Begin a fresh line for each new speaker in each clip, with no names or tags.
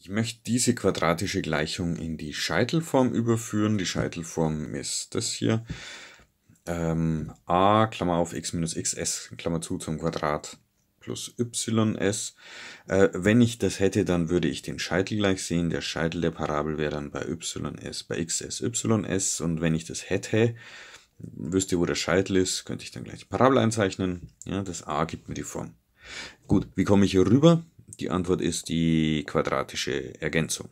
Ich möchte diese quadratische Gleichung in die Scheitelform überführen. Die Scheitelform ist das hier. Ähm, a, Klammer auf, x minus xs, Klammer zu, zum Quadrat plus ys. Äh, wenn ich das hätte, dann würde ich den Scheitel gleich sehen. Der Scheitel der Parabel wäre dann bei ys, bei xs, ys. Und wenn ich das hätte, wüsste, wo der Scheitel ist, könnte ich dann gleich die Parabel einzeichnen. Ja, das a gibt mir die Form. Gut, wie komme ich hier rüber? Die Antwort ist die quadratische Ergänzung.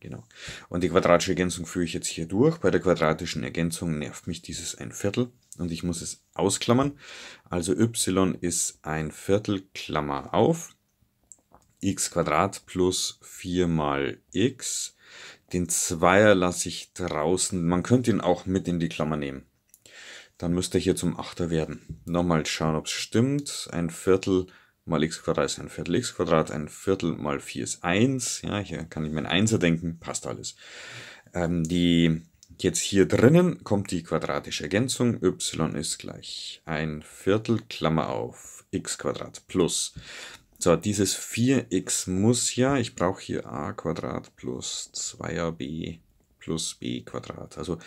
Genau. Und die quadratische Ergänzung führe ich jetzt hier durch. Bei der quadratischen Ergänzung nervt mich dieses ein Viertel und ich muss es ausklammern. Also y ist ein Viertel, Klammer auf, x Quadrat plus 4 mal x. Den Zweier lasse ich draußen. Man könnte ihn auch mit in die Klammer nehmen. Dann müsste er hier zum Achter werden. Nochmal schauen, ob es stimmt. Ein Viertel mal x 2 ist ein Viertel x 2 ein Viertel mal 4 ist 1. Ja, hier kann ich mein 1 Einser denken, passt alles. Ähm, die jetzt hier drinnen kommt die quadratische Ergänzung. y ist gleich ein Viertel, Klammer auf, x 2 plus. So, dieses 4x muss ja, ich brauche hier a 2 plus 2ab plus b 2 Also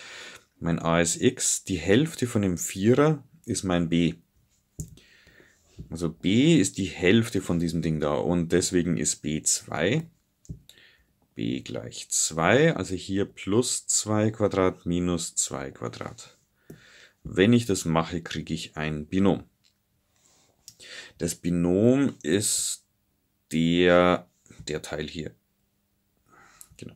mein a ist x, die Hälfte von dem 4er ist mein b. Also B ist die Hälfte von diesem Ding da und deswegen ist B2. B gleich 2, also hier plus 2 Quadrat minus 2 Quadrat. Wenn ich das mache, kriege ich ein Binom. Das Binom ist der, der Teil hier. Genau.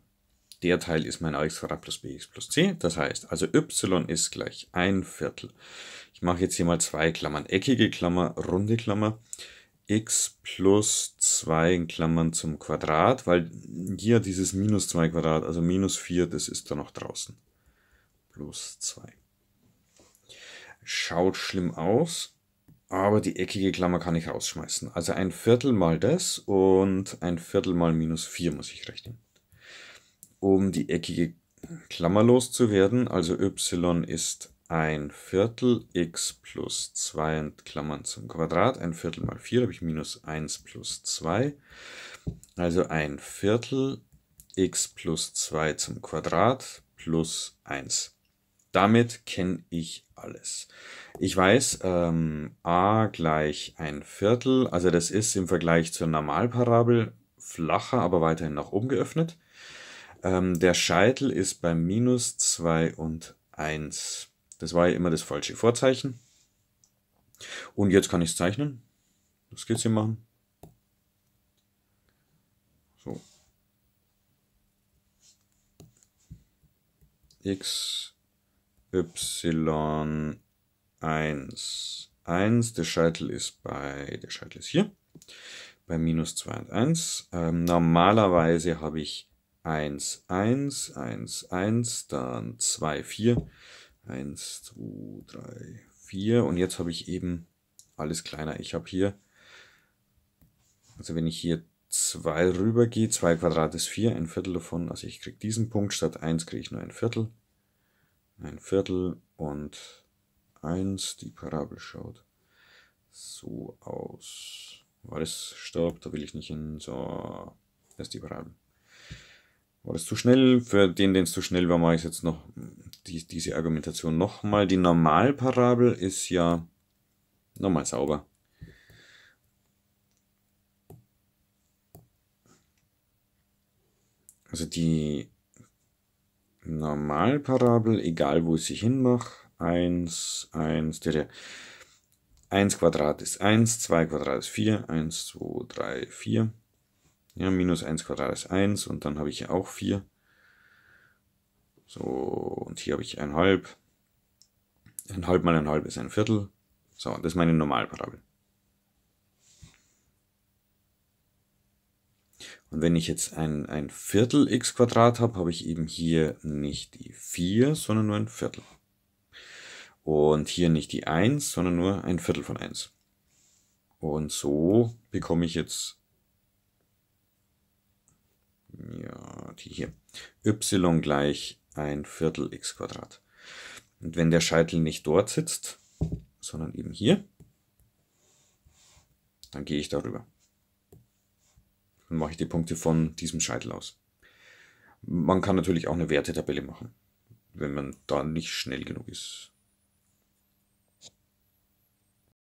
Der Teil ist mein ax Quadrat plus bx plus c. Das heißt, also y ist gleich 1 Viertel ich mache jetzt hier mal zwei Klammern. Eckige Klammer, runde Klammer. x plus 2 in Klammern zum Quadrat, weil hier dieses minus 2 Quadrat, also minus 4, das ist da noch draußen. Plus 2. Schaut schlimm aus, aber die eckige Klammer kann ich rausschmeißen. Also ein Viertel mal das und ein Viertel mal minus 4 muss ich rechnen. Um die eckige Klammer loszuwerden, also y ist ein Viertel x plus 2 in Klammern zum Quadrat, ein Viertel mal 4, habe ich minus 1 plus 2. Also ein Viertel x plus 2 zum Quadrat plus 1. Damit kenne ich alles. Ich weiß, ähm, a gleich ein Viertel, also das ist im Vergleich zur Normalparabel flacher, aber weiterhin nach oben geöffnet. Ähm, der Scheitel ist bei minus 2 und 1. Das war ja immer das falsche Vorzeichen. Und jetzt kann ich es zeichnen. Das geht's hier machen. So. X, Y, 1, 1. Der Scheitel ist bei, der Scheitel ist hier. Bei minus 2 und 1. Ähm, normalerweise habe ich 1, 1, 1, 1, dann 2, 4. Eins, zwei, drei, vier. Und jetzt habe ich eben alles kleiner. Ich habe hier, also wenn ich hier zwei rübergehe, zwei Quadrat ist vier, ein Viertel davon. Also ich kriege diesen Punkt, statt eins kriege ich nur ein Viertel. Ein Viertel und eins. Die Parabel schaut so aus. War das Stopp? Da will ich nicht hin. So, das ist die Parabel. War das zu schnell? Für den, den es zu schnell war, mache ich jetzt noch die, diese Argumentation nochmal. Die Normalparabel ist ja nochmal sauber. Also die Normalparabel, egal wo ich sie hinmache, 1, 1, der der 1 Quadrat ist 1, 2 Quadrat ist 4, 1, 2, 3, 4. Ja, minus 1 Quadrat ist 1 und dann habe ich ja auch 4. So, und hier habe ich 1,5. 1,5 mal 1,5 ist ein Viertel. So, das ist meine Normalparabel. Und wenn ich jetzt ein, ein Viertel x Quadrat habe, habe ich eben hier nicht die 4, sondern nur ein Viertel. Und hier nicht die 1, sondern nur ein Viertel von 1. Und so bekomme ich jetzt ja, die hier, y gleich ein Viertel x Quadrat. Und wenn der Scheitel nicht dort sitzt, sondern eben hier, dann gehe ich darüber. Dann mache ich die Punkte von diesem Scheitel aus. Man kann natürlich auch eine Wertetabelle machen, wenn man da nicht schnell genug ist.